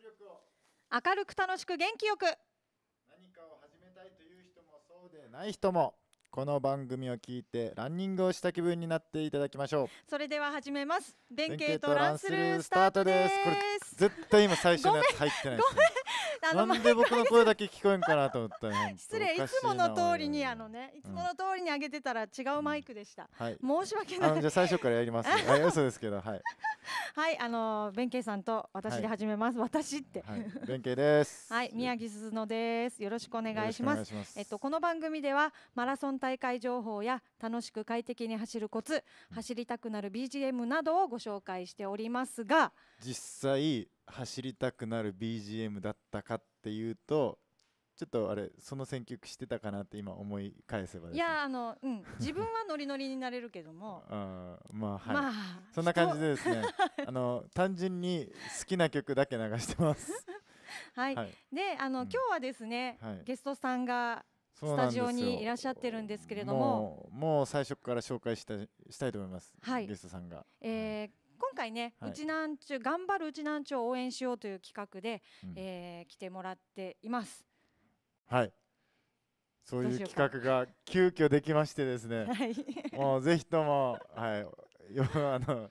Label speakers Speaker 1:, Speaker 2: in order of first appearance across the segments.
Speaker 1: 力
Speaker 2: を明るく楽しく元気よく何かを始
Speaker 1: めたいという人もそうでない人もこの番組を聞いてランニングをした気分になっていただきましょう
Speaker 2: それでは始めます弁慶とランスルースター
Speaker 1: トですこれ絶対今最初のやつ入ってないです、ね、
Speaker 2: あのなんで僕の声
Speaker 1: だけ聞こえんかなと思った 失礼いつもの通りに
Speaker 2: あのねいつもの通りに上げてたら違うマイクでした、うん、はい、申し訳ないじゃあ最
Speaker 1: 初からやります はい嘘ですけどはい
Speaker 2: はいあの弁慶さんと私で始めます、はい、私って、はい、
Speaker 1: 弁慶です
Speaker 2: はい宮城鈴乃ですよろしくお願いしますえっとこの番組ではマラソン大会情報や楽しく快適に走るコツ走りたくなる BGM などをご紹介しておりますが
Speaker 1: 実際走りたくなる BGM だったかっていうとちょっとあれその選曲してたかなって今思い返せば、ね、い
Speaker 2: やあの、うん、自分はノリノリになれるけども
Speaker 1: あ まあはい、まあ、そんな感じでですね あの単純に好きな曲だけ流してます
Speaker 2: はい、はい、であの、うん、今日はですね、はい、ゲストさんがスタジオにいらっしゃってるんですけれども
Speaker 1: もう最初から紹介したしたいと思います、はい、ゲストさんが、
Speaker 2: えー、今回ね、はい、うちなんちゅう頑張るうちなんちゅうを応援しようという企画で、うん、えー、来てもらっています。
Speaker 1: はいそういう企画が急遽できましてですね、はい、もうぜひとも、はい、よあの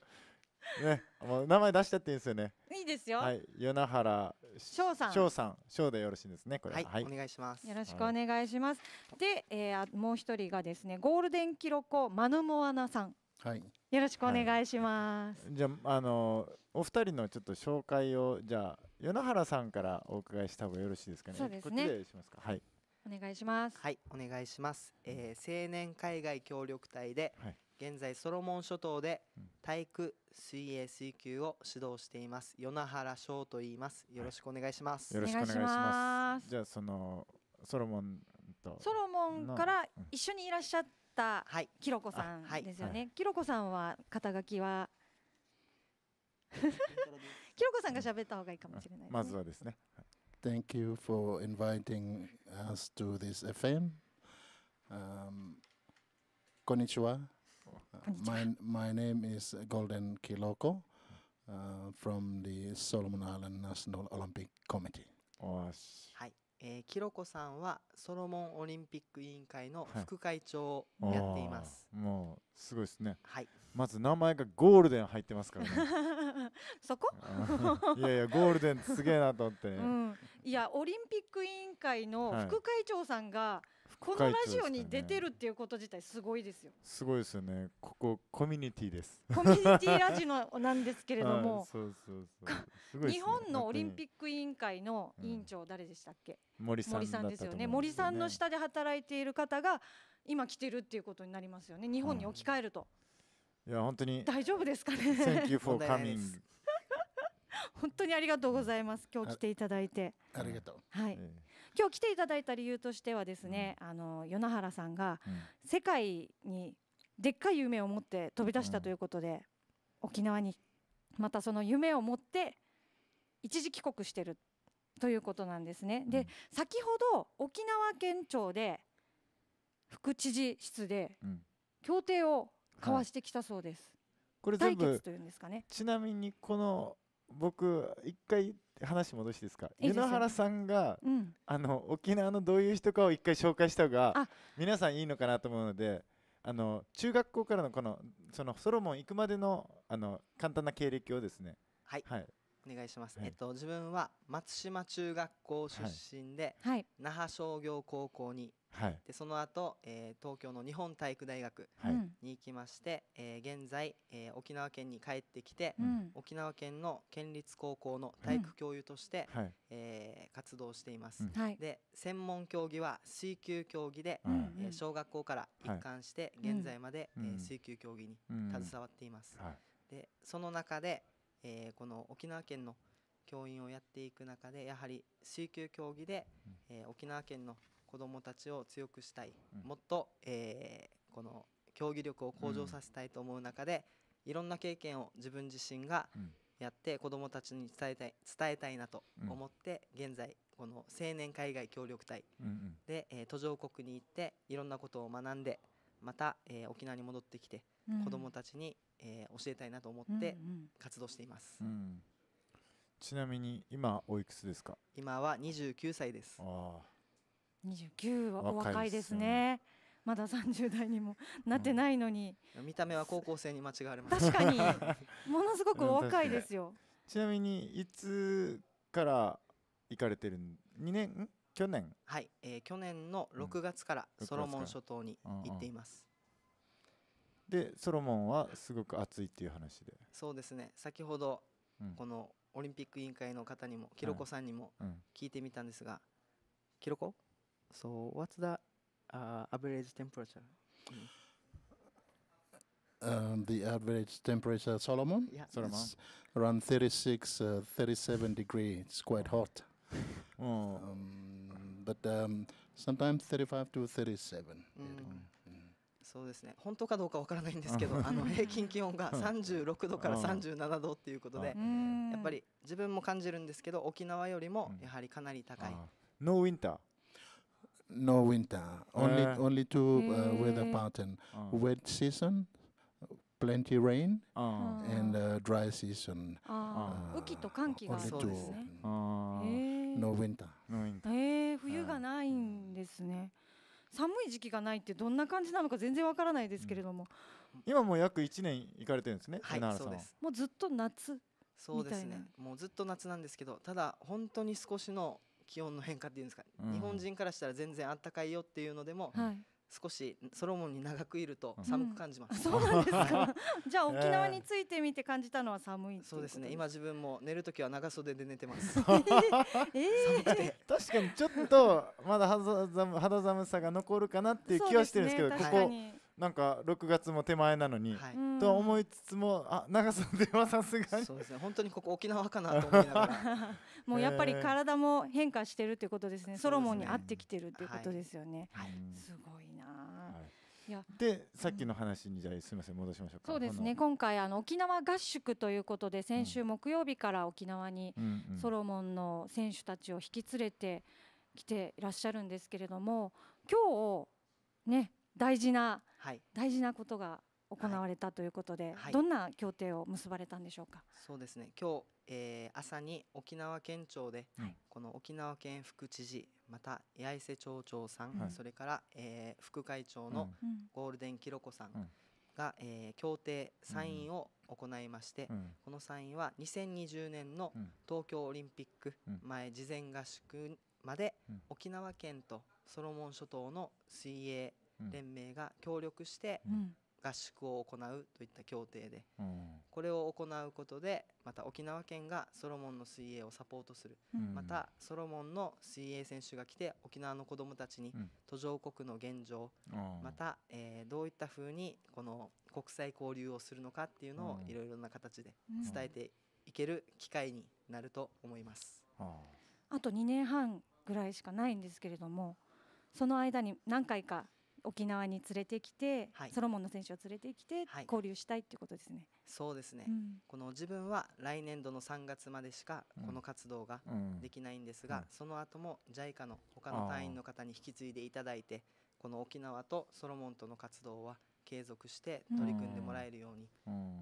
Speaker 1: ね、もう名前出しちゃっていいですよね。いいですよ。はい、与那原翔さん。翔さん、翔でよろしいですね。これ、はい、はい、お願いしま
Speaker 2: す。よろしくお願いします。はい、で、えー、もう一人がですね、ゴールデン記録コマヌモアナさん。はい、よろしくお願いします、
Speaker 1: はい、じゃああのお二人のちょっと紹介をじゃあ与那原さんからお伺いした方がよろしいですかねそうですねはい
Speaker 2: お願いしま
Speaker 3: すはいお願いします、えー、青年海外協力隊で、はい、現在ソロモン諸島で体育水泳水球を指導しています与那原翔と言いますよろしくお願いします、
Speaker 1: はい、よろしくお願いしますじゃあそのソロモンと
Speaker 2: ソロモンから一緒にいらっしゃっったきろこさんですよね。きろこさんは肩書きはきろこさんが喋った方がいいか
Speaker 4: もしれない、ね、まずはですね。Thank you for inviting us to this FM.、Um, こんにちは。My, my name is Golden Kiloko、uh, from the Solomon Island National Olympic Committee. は
Speaker 3: い。えー、キロコさんはソロモンオリンピック委員会の副会長をやっています、
Speaker 4: はい、もうすごいですね、
Speaker 1: はい、まず名前がゴールデン入ってますからね
Speaker 2: そこいやいやゴールデンすげえな
Speaker 1: と思って、うん、
Speaker 2: いやオリンピック委員会の副会長さんが、はいこのラジオに出てるっていうこと自体すごいですよ。
Speaker 1: すごいですよね。ここコミュニティです。コミュニティラジオなんですけれども、そうそうそう、ね、日本のオリンピ
Speaker 2: ック委員会の委員長誰でしたっけ？うん、森さん、ね、ですよね。森さんの下で働いている方が今来てるっていうことになりますよね。日本に置き換えると。
Speaker 1: うん、いや本当に大
Speaker 2: 丈夫ですかね。Thank you for coming. 本当にありがとうございます。今日来ていただいて。
Speaker 4: ありがとう。はい。えー
Speaker 2: 今日来ていただいた理由としてはですね、あの与那原さんが世界にでっかい夢を持って飛び出したということで、沖縄にまたその夢を持って一時帰国してるということなんですね。で、先ほど沖縄県庁で副知事室で協定を交わしてきたそうです。これ全部、ね、
Speaker 1: ちなみにこの僕一回話戻しですか湯の原さんが、うん、あの沖縄のどういう人かを一回紹介した方が皆さんいいのかなと思うのであの中学校からのこのそのソロモン行くまでのあの簡単な経歴をですねはい、はい、
Speaker 3: お願いします、はい、えっと、自分は松島中学校出身で、はい、那覇商業高校にはい、でその後、えー、東京の日本体育大学に行きまして、はい、えー、現在、えー、沖縄県に帰ってきて、うん、沖縄県の県立高校の体育教諭として、うん、えー、活動しています、うん、で専門競技は水球競技で、うん、えー、小学校から一貫して現在まで、はい、えー、C 級競技に携わっています、はい、でその中で、えー、この沖縄県の教員をやっていく中でやはり水球競技で、えー、沖縄県の子どもたちを強くしたい、もっと、えー、この競技力を向上させたいと思う中で、いろんな経験を自分自身がやって子どもたちに伝えたい伝えたいなと思って、現在この青年海外協力隊で、えー、途上国に行っていろんなことを学んでまた、えー、沖縄に戻ってきて、子どもたちに、えー、教えたいなと思って活動しています。
Speaker 1: うんうんちなみに今おいくつですか今
Speaker 3: は29歳ですあ29はお若いですね。
Speaker 2: まだ30代にもなってないのに、
Speaker 3: うん、見た目は高校生に間違われます確かに ものすごく若いですよ
Speaker 1: ちなみにいつから行かれてる二年去年はい、えー、去年の6
Speaker 3: 月からソロモン諸島に行っています、
Speaker 1: うんうん、でソロモンはすごく暑いっていう話で
Speaker 3: そうですね先ほど、このオリンピック委員会の方にもきろこさんにも聞いてみたんですが、
Speaker 1: きろこ So what's the
Speaker 3: uh, average temperature?
Speaker 4: Mm. Um, the average temperature, Solomon, yeah. Solomon. It's around 36, uh, 37 degree. It's quite hot. oh. um, but um, sometimes 35 to 37.
Speaker 3: Mm. そうですね本当かどうかわからないんですけどあの平均気温が36度から37度っていうことでやっぱり自分も感じるんですけど沖縄よりもやはりかなり高い。
Speaker 4: ノーウィンター No winter, only Uh, only two uh, weather pattern: Uh, wet season, plenty rain, uh, and uh, dry season. ああ雨季と寒気が only two. ですえ No winter. のインタ
Speaker 2: へえ冬がないんですね。寒い時期がないってどんな感じなのか全然わからないですけれども、
Speaker 1: 今もう約1年行かれてるんですね、は船い原さそうです
Speaker 2: もうずっと夏。
Speaker 1: そうですね
Speaker 3: もうずっと夏なんですけどただ本当に少しの気温の変化っていうんですか、うん、日本人からしたら全然あったかいよっていうのでも、はい、少しソロモンに長くいると寒く感じます、うん、そうなんですか
Speaker 2: じゃあ沖縄についてみて感じたのは寒い、えー、そうですね今
Speaker 3: 自分も寝る時は長袖で寝てます
Speaker 1: 確かにちょっとまだ肌寒肌寒さが残るかなっていう気はしてるんですけど、ね、ここなんか6月も手前なのに、はい、と思
Speaker 3: いつつもあ長袖はさすがにそうですね本当にここ沖縄かなと思いながら もうやっぱり体
Speaker 2: も変化してるっていうことですねソロモンに合ってきてるっていうことですよね、すごいな、で
Speaker 1: さっきの話にじゃあすみません戻しましょうかそうですね
Speaker 2: 今回あの沖縄合宿ということで先週木曜日から沖縄にソロモンの選手たちを引き連れてきていらっしゃるんですけれども今日ね大事な、大事なことが行われたということで、はい、どんな協定を結ばれたんでしょうか。
Speaker 3: そうですね。今日、えー、朝に沖縄県庁で、はい、この沖縄県副知事また八重瀬町長さん、はい、それから、えー、副会長のゴールデンキロコさんが、うん、えー、協定サインを行いまして、うん、このサインは2020年の東京オリンピック前事前合宿まで、沖縄県とソロモン諸島の水泳連盟が協力して、合宿を行うといった協定で、うん、これを行うことでまた沖縄県がソロモンの水泳をサポートする、うん、またソロモンの水泳選手が来て沖縄の子どもたちに途上国の現状、うん、また、えー、どういったふうにこの国際交流をするのかっていうのをいろいろな形で伝えていける機会になると思います。
Speaker 2: あと2年半ぐらいしかないんですけれどもその間に何回か沖縄に連れてきて、はい、ソロモンの選手を連れてきて、はい、交流したいっていうことですね。
Speaker 3: そうですね、うん、この自分は来年度の3月までしかこの活動ができないんですが、うん、その後も JICA の他の隊員の方に引き継いでいただいてこの沖縄とソロモンとの活動は継続して取り組んでもらえるように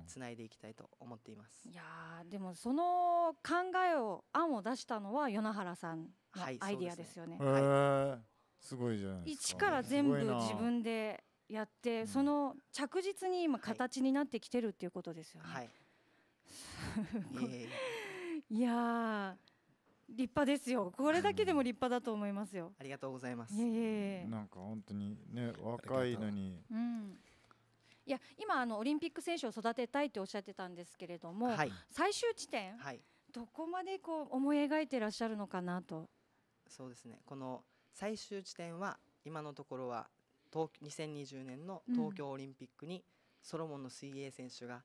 Speaker 3: つないでいきたいと思っています。うん、い
Speaker 2: やでもその考えを案を出したのは米原さんのアイディアですよね。
Speaker 1: はいすごいじゃな
Speaker 3: い一か
Speaker 2: ら全部自分でやって、その着実に今形になってきてるっていうことですよね。はい、いや立派ですよ。これだけでも立派だと思いますよ。ありがとうございます。いえいえ。なんか
Speaker 1: 本当にね若いのに。
Speaker 2: うん。いや今あのオリンピック選手を育てたいっておっしゃってたんですけれども、はい、最終地点、はい、どこまでこう思い描いていらっしゃるのかなと。
Speaker 3: そうですね。この最終地点は今のところは2020年の東京オリンピックにソロモンの水泳選手が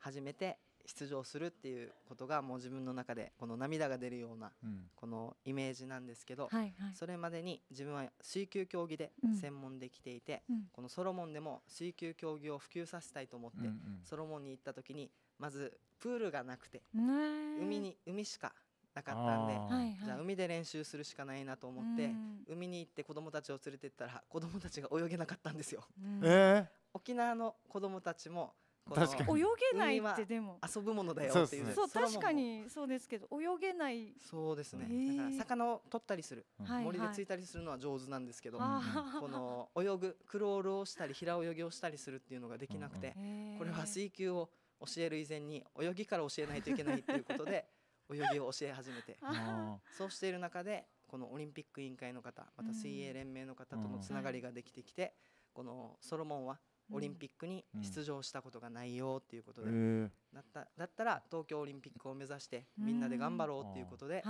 Speaker 3: 初めて出場するっていうことがもう自分の中でこの涙が出るようなこのイメージなんですけど、それまでに自分は水球競技で専門できていて、このソロモンでも水球競技を普及させたいと思って、ソロモンに行った時にまずプールがなくて、
Speaker 2: 海に
Speaker 3: 海しかなか
Speaker 2: ったんで、はいはい、
Speaker 3: じゃあ海で練習するしかないなと思って、海に行って子供たちを連れてったら子供たちが泳げなかったんですよ。えー、
Speaker 2: 沖縄の子供たちも
Speaker 3: 確かに泳げないってでも遊ぶものだよっていう、ね、そう確か
Speaker 2: にそうですけど泳げない
Speaker 3: そうですね、えー、だから魚を取ったりする、うん、森でついたりするのは上手なんですけど、はいはい、この泳ぐクロールをしたり平泳ぎをしたりするっていうのができなくて、うんうん、これは水球を教える以前に泳ぎから教えないといけないっていうことで泳ぎを教え始めて そうしている中でこのオリンピック委員会の方また水泳連盟の方とのつながりができてきて、このソロモンはオリンピックに出場したことがないよっていうことで、うん、だっただったら東京オリンピックを目指してみんなで頑張ろうっていうことで、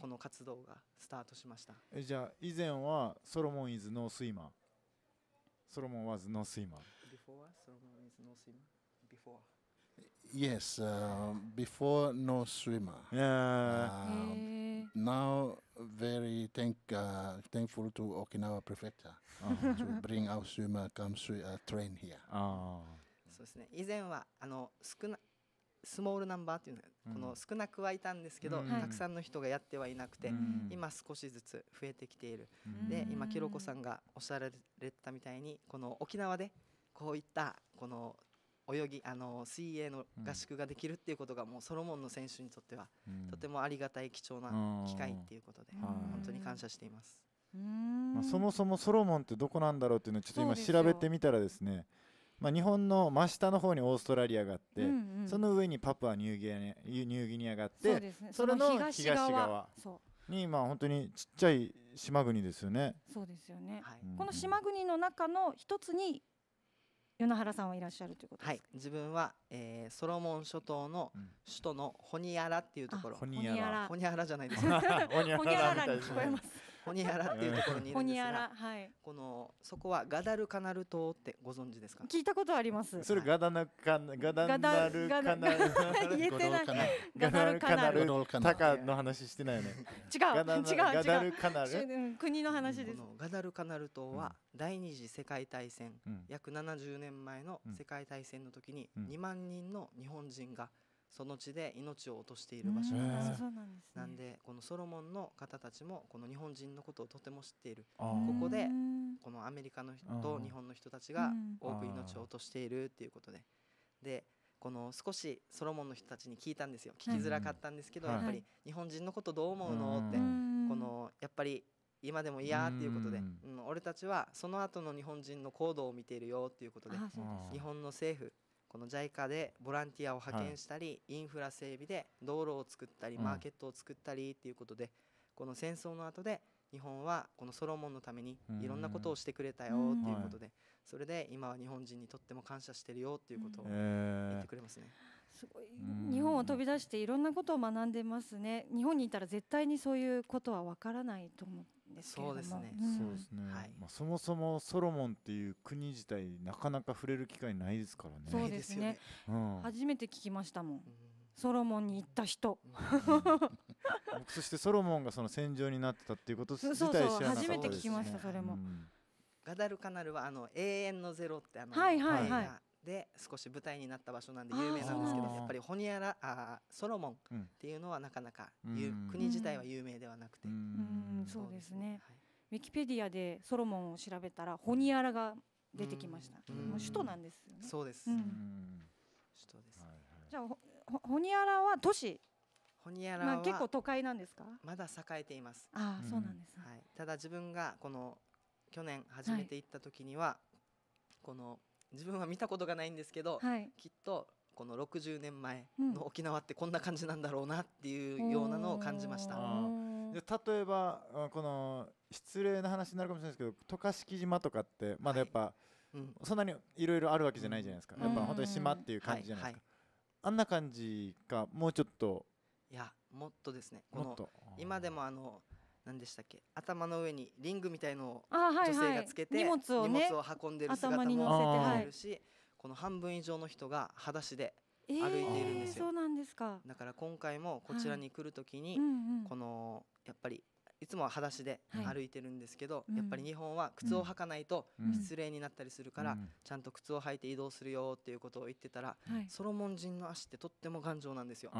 Speaker 3: この活動がスタートしました、
Speaker 1: えじゃあ以前はソロモン・イズ・ノー・スイマー
Speaker 4: ソロモン・ワズ・ノー・スイマ
Speaker 1: ー
Speaker 3: Before? ソロモン・イズ・ノー・スイマー Before
Speaker 4: Yes, uh, before no swimmer. Yeah. Um, now very thank uh, thankful to Okinawa Prefecture oh. to bring our swimmer come sw- uh, train here. Oh.
Speaker 3: そうですね。以前はあの少なスモールナンバーっていうのは、うん、この少なくはいたんですけど、うん、たくさんの人がやってはいなくて、うん、今少しずつ増えてきている。で、今きろこさんがおっしゃられたみたいにこの沖縄でこういったこの泳ぎあの水泳の合宿ができるっていうことがもうソロモンの選手にとってはとてもありがたい貴重な機会っていうことで本当に感謝しています。
Speaker 1: まあ、そもそもソロモンってどこなんだろうっていうのをちょっと今調べてみたらですねまあ、日本の真下の方にオーストラリアがあって、うんうん、その上にパプアニューギニアニューギニアがあってそ、ね,、その東側にまあ本当にちっちゃい島国ですよね。
Speaker 2: そうですよね、はい、この島国の中の一つに与那原さんはいらっしゃるということですか、はい、自分は、
Speaker 3: えー、ソロモン諸島の首都のホニアラっていうところ、うん、ホニアラホニアラじゃないですか ホニアラに聞こえますホニアラっていうところにいるんですが、
Speaker 2: はい、
Speaker 1: このそ
Speaker 3: こはガダルカナル島ってご存知ですか聞いたことありますそ
Speaker 1: れガダナカナガダナルカナル言えてないガダルカナルタカの話してないよね違う違うガダルカナル
Speaker 3: 国の話ですガダルカナル島は第二次世界大戦約70年前の世界大戦の時に2万人の日本人が、うんその地で命を落としている場所なんですなんでこのソロモンの方たちもこの日本人のことをとても知っている
Speaker 4: ここで
Speaker 3: このアメリカの人と日本の人たちが多く命を落としているっていうことででこの少しソロモンの人たちに聞いたんですよ聞きづらかったんですけど、やっぱり日本人のことどう思うのってこのやっぱり今でも嫌っていうことで、うん、俺たちはその後の日本人の行動を見ているよっていうことで日本の政府この JICA でボランティアを派遣したり、インフラ整備で道路を作ったりマーケットを作ったりっていうことで、この戦争の後で日本はこのソロモンのためにいろんなことをしてくれたよっていうことでそれで今は日本人にとっても感謝してるよっていうことを
Speaker 1: 言ってくれますね。
Speaker 2: すごい日本を飛び出していろんなことを学んでますね。日本にいたら絶対にそういうことはわからないと思っですけれどもそうですねうん、
Speaker 1: そうですねはいまあ、そもそもソロモンっていう国自体なかなか触れる機会ないですからねそうですね、うん、
Speaker 2: 初めて聞きましたもん、ソロモンに行った人、僕そし
Speaker 1: てソロモンがその戦場になってたっていうこと自体知らなかったです、ね、初めて聞きました
Speaker 2: それも、
Speaker 3: ガダルカナルはあの永遠のゼロってあの、はいはいはい、で少し舞台になった場所なんで有名なんですけどやっぱりホニャラあソロモンっていうのはなかなか、うん、国自体は有名ではなくてう
Speaker 2: んそうですね、はい、ウィキペディアでソロモンを調べたらホニャラが出てきました首都なんですよ
Speaker 3: ねそうです、うん、首都です、はいはい、
Speaker 2: じゃあホニャラは都市
Speaker 3: ホニャラは、結構
Speaker 2: 都会なんですか
Speaker 3: まだ栄えていますああそうなんです、ね、はい、ただ自分がこの去年初めて行った時には、はい、この自分は見たことがないんですけど、はい、きっとこの60年前の沖縄ってこんな感じなんだろうなっていうようなのを感じました。
Speaker 1: 例えばこの失礼な話になるかもしれないですけど渡嘉敷島とかってまだやっぱ、はいうん、そんなにいろいろあるわけじゃないじゃないですか、うん、やっぱ本当に島っていう感じじゃないですか、あんな感じかもうちょっと
Speaker 3: いやもっとですねこの今でもあの何でしたっけ頭の上にリングみたいのを女性がつけて、荷物を、運んでる姿も見えるし、この半分以上の人が裸足で
Speaker 2: 歩いているんですよ、えー、そうなんですか
Speaker 3: だから今回もこちらに来るときに、このやっぱりいつもは裸足で歩いてるんですけど、やっぱり日本は靴を履かないと失礼になったりするから、ちゃんと靴を履いて移動するよっていうことを言ってたら、ソロモン人の足ってとっても頑丈なんです
Speaker 1: よ。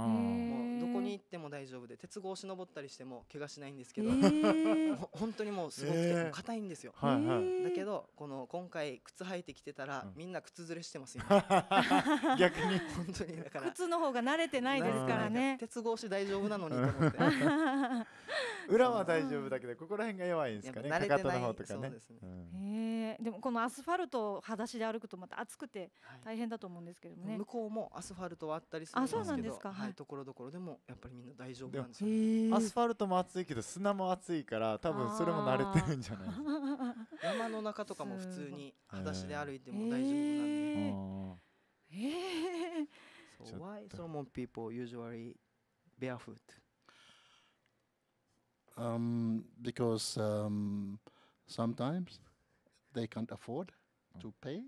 Speaker 1: こに行っ
Speaker 3: ても大丈夫で鉄格子登ったりしても怪我しないんですけど、えー、本当にもうすごくて硬いんですよ、えーだけどこの今回靴履いてきてたら、みんな靴ずれしてますよ 逆に
Speaker 1: 本当にだか
Speaker 3: ら靴の方が慣れてないですからね鉄格子大丈夫なのにと思って
Speaker 1: 裏は大丈夫だけどここら辺が弱いんですかねかかとの方とかね。そうですね、う
Speaker 2: んでもこのアスファルト裸足で歩くとまた暑くて大変だと思うんですけどね、はい、向こうも
Speaker 3: アスファルトはあったりするんですけどあそうなんですか、はい、ところどころでもやっぱりみんな大丈夫なんですよ、ね、アスファ
Speaker 1: ルトも暑いけど砂も暑いから多分それも慣れてるんじゃないで
Speaker 2: すか
Speaker 3: 山の中とかも普通に裸足で歩いても大丈夫なんで
Speaker 2: ええー
Speaker 4: So why
Speaker 3: Solomon people usually barefoot?
Speaker 4: Um, because um, sometimes they can't afford to pay.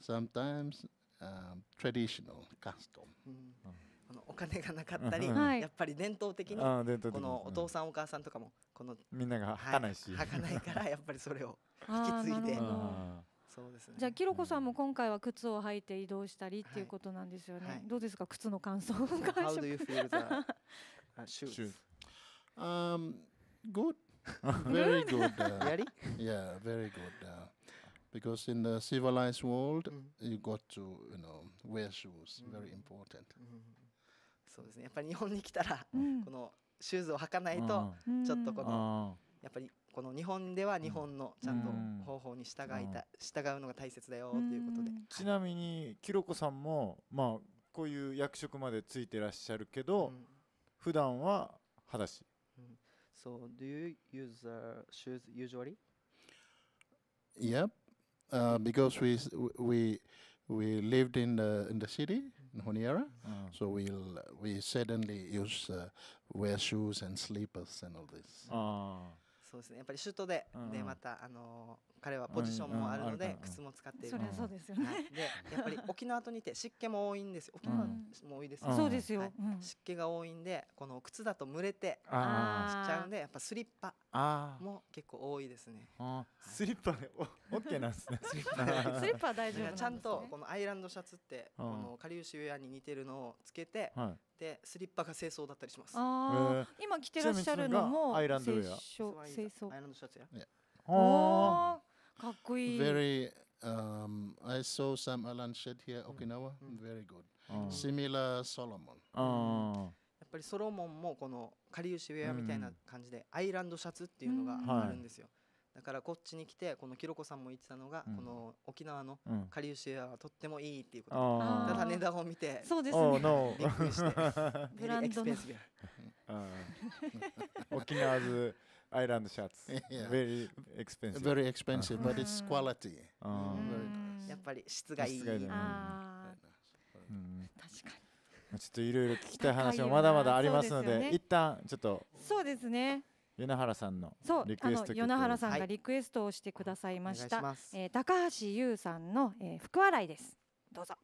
Speaker 4: Sometimes um, traditional custom. この
Speaker 3: お金がなかったり、やっぱり伝統的に統このお父さんお母さんとかもこのみんながはかないし、はかないからやっぱりそれを 引き継いで。そうですね。じゃあきろこさ
Speaker 2: んも今回は靴を履いて移動したりっていうことなんですよね。どうですか靴の感想感触。How do you feel the
Speaker 4: shoes? Um, good. very good. Uh, Really? Yeah, very good. Uh, because in the civilized world, Mm. you got to you know wear shoes. Very important. そうですねやっぱり日本に来たら このシューズを
Speaker 3: 履かないとちょっとこのやっぱりこの日本では日本のちゃんと方
Speaker 1: 法に従いた従うのが大切だよということでうんちなみにきろこさんもまあこういう役職までついてらっしゃるけど、うん普段は裸足
Speaker 3: So do you use uh, shoes usually?
Speaker 4: Yep, uh, because we we we lived in the in the city in Honiara, oh. so we will we certainly use uh, wear shoes and slippers and all this. Oh. Ah.
Speaker 3: そうですね。やっぱり首都で、うん、でまたあのー彼はポジションもあるので靴も使っている、うんうそうですよね、はい、でやっぱり 沖縄と似て湿気も多いんです沖縄も多いです、ね、そうですよ、湿気が多いんでこの靴だと蒸れてしちゃうんでやっぱスリッパも結構多いですね、
Speaker 1: スリッパでオッケーなんですね スリッパ スリッパ大丈夫、ね、ちゃん
Speaker 3: とこのアイランドシャツってこのかりゆしウェアに似てるのをつけて、でスリッパが清掃だったりします。えー、今着てらっしゃるのもアイ
Speaker 4: ランドウェア。清
Speaker 3: 掃。アイランドシャツや。ああ。かっこいい。Very
Speaker 4: Um, I saw some Alan Shed here, Okinawa. Very good. Similar Solomon.
Speaker 1: や
Speaker 3: っぱりソロモンもこのかりゆしウェアみたいな感じでアイランドシャツっていうのがあるんですよ。だからこっちに来てこのきろこさんも言ってたのが、この沖縄のかりゆしウェアはとってもいいっていうこと。ただ値段を見て、そうですね。ブランドの。
Speaker 4: 沖縄ズ。Island shirts. yeah. Very expensive. Very expensive, but it's quality. Very nice. やっぱり質がいい。
Speaker 2: あち
Speaker 1: ょっといろいろ聞きたい話もまだまだありますので、でね、一旦ちょっと。
Speaker 2: そうですね。
Speaker 1: 与那原さんのそうあの与那原さんが
Speaker 2: リクエストをしてくださいました、はい、えー、高橋優さんの、えー、福笑いですどうぞ。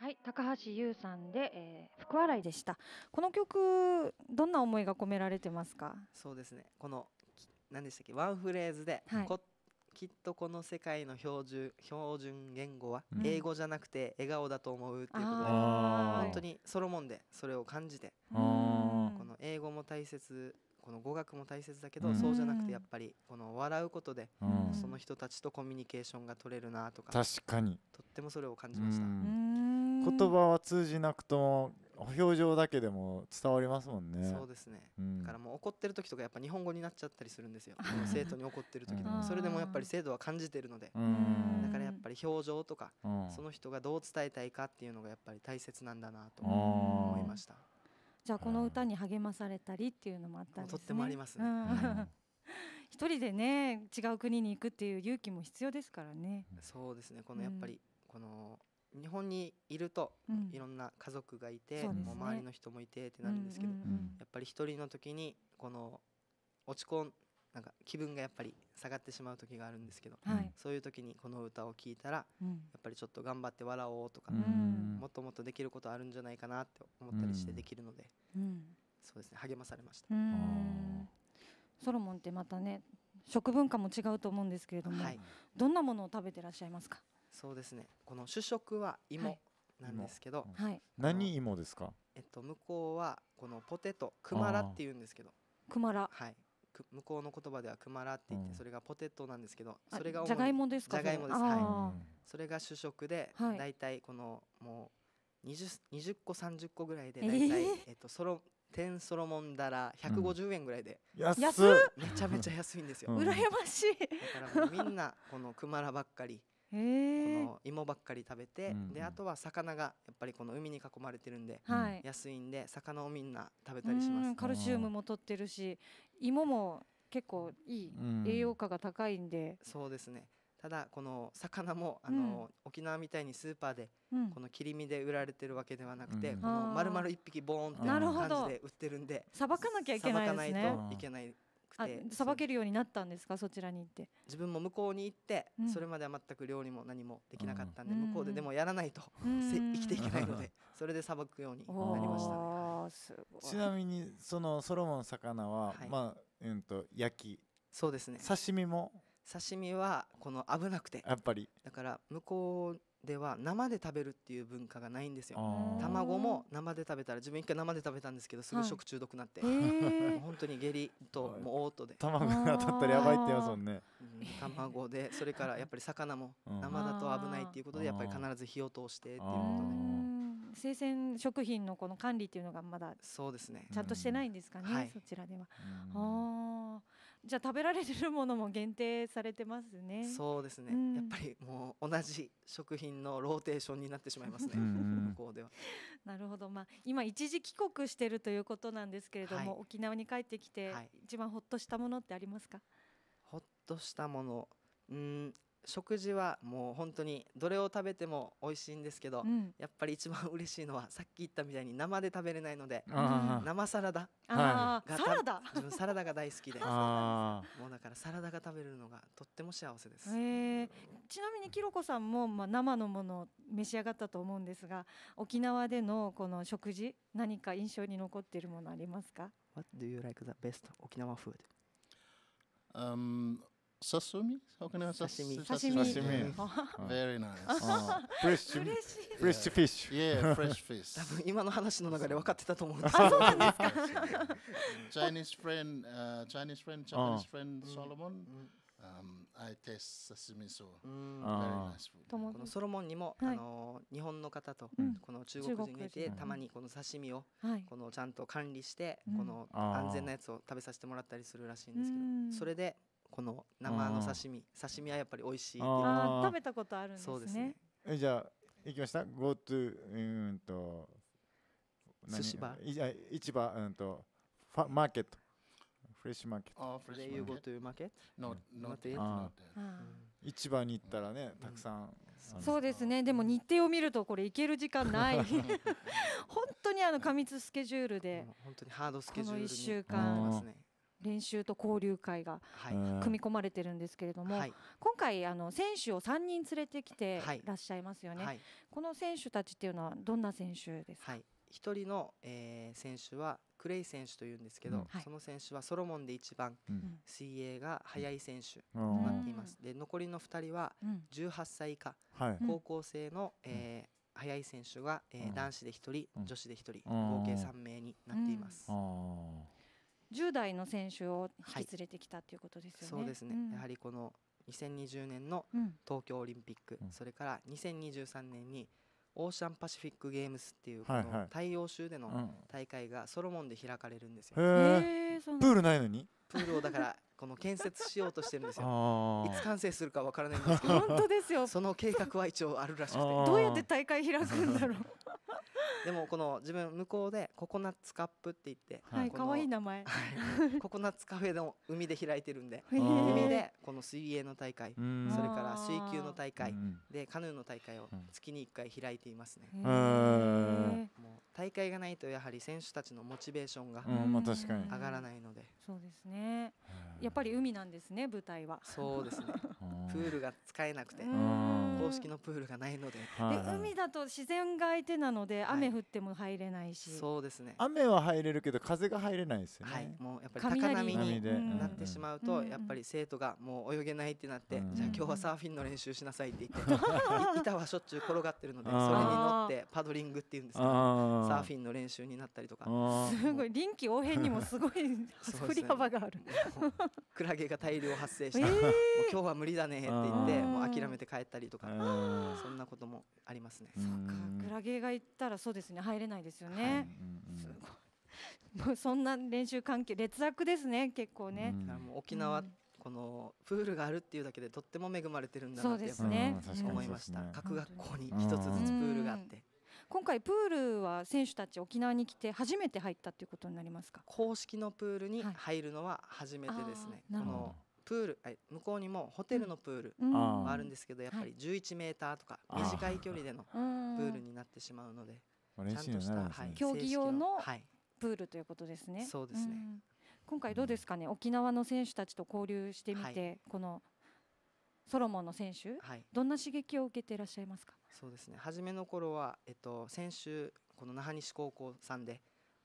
Speaker 2: はい、高橋優さんで、えー、福笑いでした。この曲、どんな思いが込められてますか。そ
Speaker 3: うですね。この、何でしたっけ、ワンフレーズで、はい、こ、きっとこの世界の標準、標準言語は。英語じゃなくて、笑顔だと思うっていうことで、うん、本当にソロモンで、それを感じて。この英語も大切。この語学も大切だけど、うん、そうじゃなくてやっぱりこの笑うことで、うん、その人たちとコミュニケーションが取れるなとか確かにとってもそれを感じました。
Speaker 1: 言葉は通じなくとも表情だけでも伝わりますもんね。そう
Speaker 3: ですね。うん、だからもう怒ってる時とかやっぱ日本語になっちゃったりするんですよ。生徒に怒ってる時でも それでもやっぱり生徒は感じてるので、だからやっぱり表情とかその人がどう伝えたいかっていうのがやっぱり大切なんだなと思いました。
Speaker 2: じゃあこの歌に励まされたりっていうのもあったんですね。とってもありますね。一人でね違う国に行くっていう勇気も必要ですからね。そうですね。このやっぱり、
Speaker 3: この日本にいると、いろんな家族がいて、もう周りの人もいてってなるんですけど、やっぱり一人の時にこの落ち込んなんか気分がやっぱり下がってしまう時があるんですけど、はい、そういう時にこの歌を聴いたら、うん、やっぱりちょっと頑張って笑おうとか、うん、もっともっとできることあるんじゃないかなって思ったりしてできるので、うん、そうですね励まされました
Speaker 2: ソロモンってまたね食文化も違うと思うんですけれども、はい、どんなものを食べてらっしゃいますか
Speaker 3: そうですねこの主食は芋なんですけど、はい、
Speaker 1: 何芋ですか
Speaker 3: えっと向こうはこのポテトクマラって言うんですけどクマラはい向こうの言葉ではクマラって言って、それがポテトなんですけどそれがじゃがいもですかじゃがいもですはいそれが主食で、はい、大体このもう二十二十個三十個ぐらいで大体、えー、えっとそろ天ソロモンだら百五十円ぐらいで、うん、めちゃめちゃ安いんですよ、羨ま
Speaker 2: しいだからもうみんな
Speaker 3: このクマラばっかり
Speaker 2: この
Speaker 3: 芋ばっかり食べて、うん、であとは魚がやっぱりこの海に囲まれてるんで、はい、安いんで魚をみんな食べたりします、カルシウム
Speaker 2: も取ってるし芋も結構いい栄養価が高いんで、
Speaker 3: そうですねただこの魚もあの、沖縄みたいにスーパーでこの切り身で売られてるわけではなくて、この丸々一匹ボーンって感じで売ってるんでさばかなきゃいけないといけない
Speaker 2: くてさばけるようになったんですかそちらに行って
Speaker 3: 自分も向こうに行って、うん、それまでは全く料理も何もできなかったんで、うん、向こうででもやらないと、うん、生きていけないのでそれでさばくようになりました、ねはい、ちな
Speaker 1: みにそのソロモン魚は、はい、まあうんと焼きそうですね刺身も
Speaker 3: 刺身はこの危なくてやっぱりだから向こうでは生で食べるっていう文化がないんですよ卵も生で食べたら自分一回生で食べたんですけどすぐ食中毒になって、はい、本当に下痢ともうおートで卵が当たったらやばいってやつもんね、うん、卵でそれからやっぱり魚も生だと危ないっていうことでやっぱり必ず火を通してっていうことで。
Speaker 2: 生鮮食品のこの管理っていうのがまだそ
Speaker 3: うですねちゃんとしてないん
Speaker 2: ですかね、うんそちらでは。うん、ああじゃあ食べられるものも限定されてますねそ
Speaker 3: うですね、うん、やっぱりもう同じ食品のローテーションになって
Speaker 2: しまいますね向こうではなるほど、まあ、今一時帰国しているということなんですけれども、はい、沖縄に帰ってきて、一番ほっとしたものってありますか、はい、
Speaker 3: ほっとしたものうん食事はもう本当にどれを食べても美味しいんですけど、うん、やっぱり一番嬉しいのはさっき言ったみたいに生で食べれないので、うん、生サラダがサラダ自分サラダが大好きでもうだからサラダが食べるのがとっても幸せです、え
Speaker 2: ー、ちなみにきろこさんも、まあ、生のものを召し上がったと思うんですが沖縄でのこの食事何か印象に残っているものあります
Speaker 4: か What do you like the best 沖縄 food? Um, 刺身魚刺身刺身刺身 Very nice フレッシュフィッシュ Yeah 多 分
Speaker 3: 今の話の中で分かってたと思うんですあそうなんですか Chinese
Speaker 4: friend、Chinese friend n e s e friend Solomon、um, I taste sashimi so very nice このソ
Speaker 3: ロモンにも、は
Speaker 4: い、あの日
Speaker 3: 本の方と、この中国人がいてたまにこの刺身を、はい、このちゃんと管理して、うん、この安全なやつを食べさせてもらったりするらしいんですけど、うん、それでこの生の刺身刺身はやっぱり美味しい
Speaker 1: ああ食べ
Speaker 2: たことあるんですねそうですね
Speaker 1: えじゃあ行きました Go to うんと寿司場市場うんとファマーケットフレッシュマーケット。あ、フレッシュマーケット。マーケット。の、のて。市場に行ったらね、たくさん。そう
Speaker 2: ですね。でも日程を見ると、これ行ける時間ない。本当にあの過密スケジュールで。
Speaker 1: 本当にハード
Speaker 3: スケジュール。この一週間。
Speaker 2: 練習と交流会が組み込まれてるんですけれども、はい、今回あの選手を3人連れてきていらっしゃいますよね、はい、この選手たちっていうのはどんな選手ですか、はい、
Speaker 3: 1人の、えー、選手はクレイ選手というんですけど、うん、その選手はソロモンで一番水泳が速い選手となっています、うん、で残りの2人は18歳以下、うん、高校生の、えー速い選手が、えー、男子で1人、女子で1人合計3名になっていま
Speaker 1: す。
Speaker 2: 10代の選手を引き連れてきたということですよね。そうですね、うん、やは
Speaker 3: りこの2020年の東京オリンピック、うん、それから2023年にオーシャンパシフィックゲームスっていうこの大洋州での大会がソロモンで開かれるんですよ、えプールないのにプールをだからこの建設しようとしてるんですよ いつ完成するかわからないんですけど 本当ですよその計画は一応あるらしくてどうやって大会開くんだろう でもこの自分向こうでココナッツカップって言って、はい、可愛い名前、ココナッツカフェの海で開いてるんで、海でこの水泳の大会、それから水球の大会でカヌーの大会を月に1回開いていますね。もう大会がないとやはり選手たちのモチベーションが上がらないの
Speaker 1: で、そうで
Speaker 2: すねやっぱり海なんですね舞台はそうですね プールが使えなくて公式
Speaker 3: のプールがないので
Speaker 1: で海
Speaker 2: だと自然が相手なので雨降っても入れないし、
Speaker 3: そうですね
Speaker 1: 雨は入れるけど風が
Speaker 3: 入れないですよね、はい、もうやっぱり高波になってしまうとやっぱり生徒がもう泳げないってなって、じゃあ今日はサーフィンの練習しなさいって言って 板はしょっちゅう転がってるのでそれに乗ってパドリングっていうんですけどサーフィンの練習になったりとか
Speaker 2: すごい臨機応変にもすごい 振り幅がある、ね、
Speaker 3: クラゲが大量発生して、えー、もう今日は無理だねって言ってもう諦めて帰ったりとかそんなこともありますねそうか
Speaker 2: クラゲが行ったらそうですね入れないですよね、はい、すごいもうそんな練習関係劣悪ですね結構ね。
Speaker 3: だからもう沖縄、うん、このプールがあるっていうだけでとっても恵まれてるんだなってやっぱ思いました、ね、各学校に
Speaker 1: 一つずつプール
Speaker 3: があって、
Speaker 2: 今回プールは選手たち沖縄に来て初めて入ったということになりますか
Speaker 3: 公式のプールに入るのは初めてですね、はい、このプール向こうにもホテルのプールはあるんですけど、やっぱり11メーターとか短い距離でのプールになってしまうので、ちゃんとした、はい、競技用の
Speaker 2: プールということですね。そうですね、今回どうですかね、沖縄の選手たちと交流してみて、このソロモンの選手、はい、どんな刺激を受けていらっしゃいますか
Speaker 3: そうですね初めの頃は、えっと、先週この那覇西高校さんで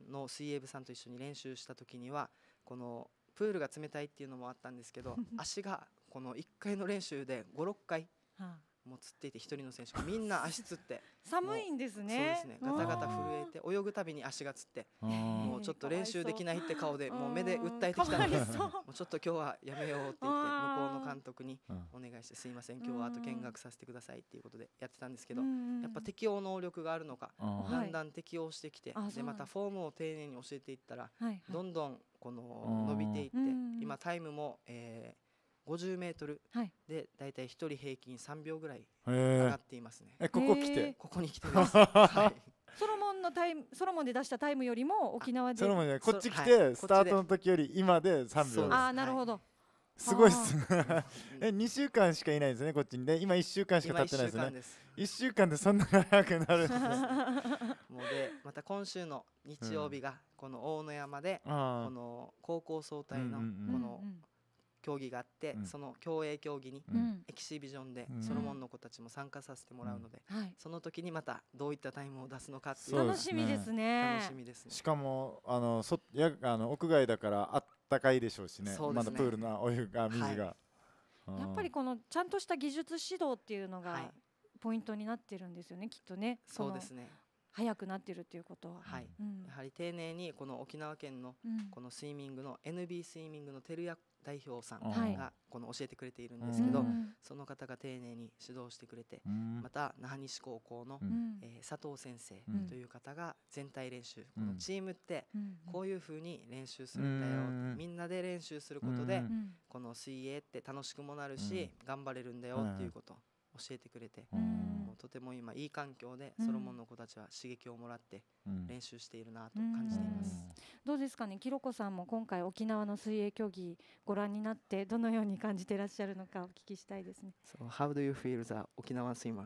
Speaker 3: の水泳部さんと一緒に練習した時にはこのプールが冷たいっていうのもあったんですけど 足がこの1回の練習で56回。はあもうつっていて一人の選手がみんな足つって
Speaker 2: 寒いんですねそうですねガタガ
Speaker 3: タ震えて泳ぐたびに足がつってもうちょっと練習できないって顔でもう目で訴えてきたので もうちょっと今日はやめようって言って監督にお願いして「すいません今日はあと見学させてください」っていうことでやってたんですけどやっぱ適応能力があるのかだんだん適応してきてでまたフォームを丁寧に教えていったらどんどんこの伸びていって今タイムもえー50メートルで大体一人平均3秒ぐらい上がっていますね。えここ来てここに来て
Speaker 1: ます。は
Speaker 2: いソロモンのタイムソロモンで出したタイムよりも沖縄でソロモンじゃないこっち来てスタートの時
Speaker 1: より今で3秒あ
Speaker 2: あなるほど、はいすごいっす
Speaker 1: え二週間しかいないですねこっちにで、ね、今一週間しか経ってないですね1週間でそんな早くなるんです。
Speaker 3: もうでまた今週の日曜日がこの大野山で、この高校総体のこの競技があって、その競泳競技にエキシビジョンでソロモンの子たちも参加させてもらうので、その時にまたどういったタイムを出すのかっていう楽しみですね楽しみですねしか
Speaker 1: もあのそやあの屋外だからあっっかいでしょうしね、ね、まだプールのお湯が水が、はいや
Speaker 3: っぱりこ
Speaker 2: のちゃんとした技術指導っていうのがポイントになってるんですよねきっとねそうですね早くなってるということは、はい、うん、や
Speaker 3: はり丁寧にこの沖縄県のこのスイミングの NB スイミングの照屋代表さんがこの教えてくれているんですけど、その方が丁寧に指導してくれて、うん、また那覇西高校の、うん、えー、佐藤先生という方が全体練習、このチームってこういうふうに練習するんだよ、うん、みんなで練習することで、この水泳って楽しくもなるし、頑張れるんだよっていうことを教えてくれて。とても今いい環境でソロモンの子たちは刺激をもらって練習しているなと感じています、う
Speaker 2: んうん、どうですかねきろこさんも今回沖縄の水泳競技ご覧になってどのように感じていらっしゃるのかお聞きしたいですね
Speaker 4: so how do you feel the 沖縄 swimmer